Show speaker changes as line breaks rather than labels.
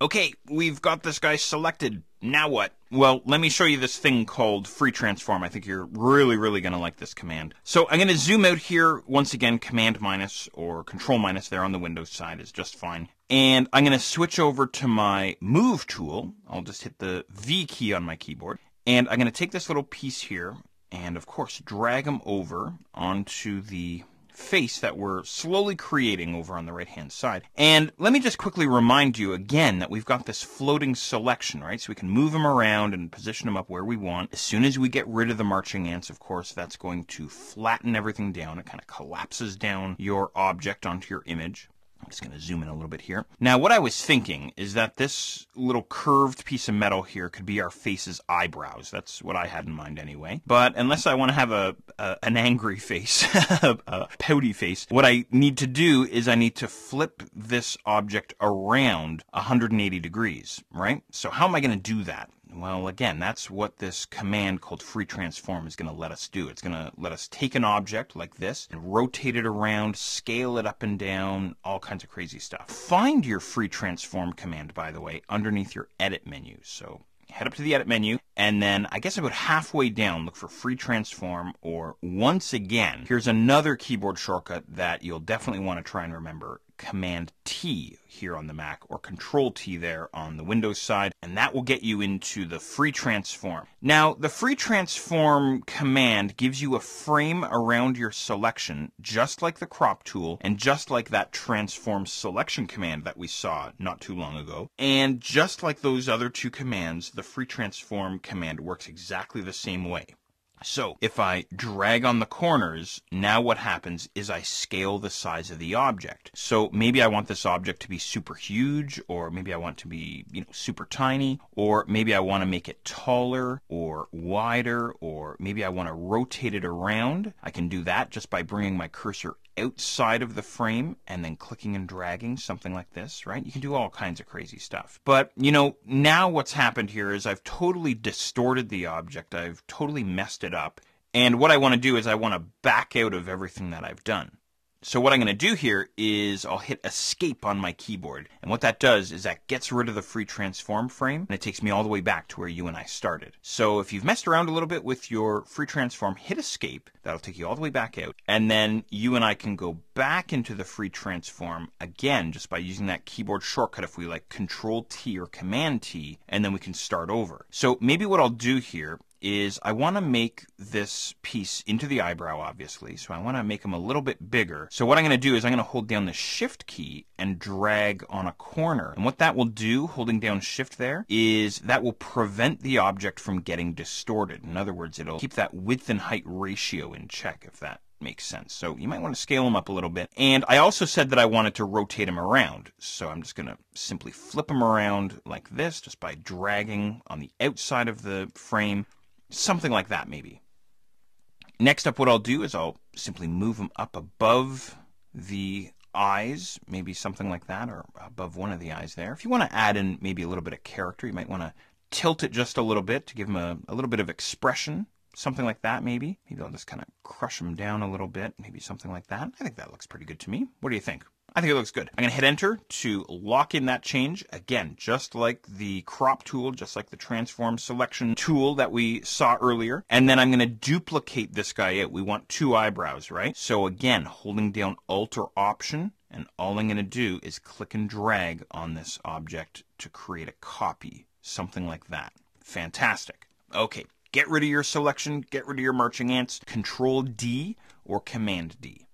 okay, we've got this guy selected. Now what? Well, let me show you this thing called free transform. I think you're really, really going to like this command. So I'm going to zoom out here. Once again, command minus or control minus there on the Windows side is just fine. And I'm going to switch over to my move tool. I'll just hit the V key on my keyboard. And I'm going to take this little piece here and, of course, drag them over onto the face that we're slowly creating over on the right hand side. And let me just quickly remind you again that we've got this floating selection, right? So we can move them around and position them up where we want. As soon as we get rid of the marching ants, of course, that's going to flatten everything down. It kind of collapses down your object onto your image. I'm just going to zoom in a little bit here. Now, what I was thinking is that this little curved piece of metal here could be our face's eyebrows. That's what I had in mind anyway. But unless I want to have a, a an angry face, a pouty face, what I need to do is I need to flip this object around 180 degrees, right? So how am I going to do that? Well, again, that's what this command called free transform is going to let us do. It's going to let us take an object like this and rotate it around, scale it up and down, all kinds of crazy stuff. Find your free transform command, by the way, underneath your edit menu. So head up to the edit menu and then I guess about halfway down look for free transform or once again here's another keyboard shortcut that you'll definitely want to try and remember Command T here on the Mac or Control T there on the Windows side, and that will get you into the free transform. Now, the free transform command gives you a frame around your selection, just like the crop tool, and just like that transform selection command that we saw not too long ago. And just like those other two commands, the free transform command works exactly the same way. So if I drag on the corners, now what happens is I scale the size of the object. So maybe I want this object to be super huge, or maybe I want to be you know super tiny, or maybe I want to make it taller or wider or maybe I want to rotate it around. I can do that just by bringing my cursor outside of the frame and then clicking and dragging, something like this, right? You can do all kinds of crazy stuff. But, you know, now what's happened here is I've totally distorted the object. I've totally messed it up. And what I want to do is I want to back out of everything that I've done. So what I'm going to do here is I'll hit escape on my keyboard. And what that does is that gets rid of the free transform frame and it takes me all the way back to where you and I started. So if you've messed around a little bit with your free transform, hit escape. That'll take you all the way back out. And then you and I can go back into the free transform again just by using that keyboard shortcut if we like control T or command T and then we can start over. So maybe what I'll do here is I want to make this piece into the eyebrow, obviously. So I want to make them a little bit bigger. So what I'm going to do is I'm going to hold down the shift key and drag on a corner. And what that will do, holding down shift there, is that will prevent the object from getting distorted. In other words, it'll keep that width and height ratio in check, if that makes sense. So you might want to scale them up a little bit. And I also said that I wanted to rotate them around. So I'm just going to simply flip them around like this, just by dragging on the outside of the frame, something like that maybe. Next up, what I'll do is I'll simply move them up above the eyes, maybe something like that, or above one of the eyes there. If you want to add in maybe a little bit of character, you might want to tilt it just a little bit to give them a, a little bit of expression something like that maybe. Maybe I'll just kind of crush them down a little bit. Maybe something like that. I think that looks pretty good to me. What do you think? I think it looks good. I'm going to hit enter to lock in that change. Again, just like the crop tool, just like the transform selection tool that we saw earlier. And then I'm going to duplicate this guy out. We want two eyebrows, right? So again, holding down Alt or Option, and all I'm going to do is click and drag on this object to create a copy, something like that. Fantastic. Okay, Get rid of your selection, get rid of your marching ants. Control D or Command D.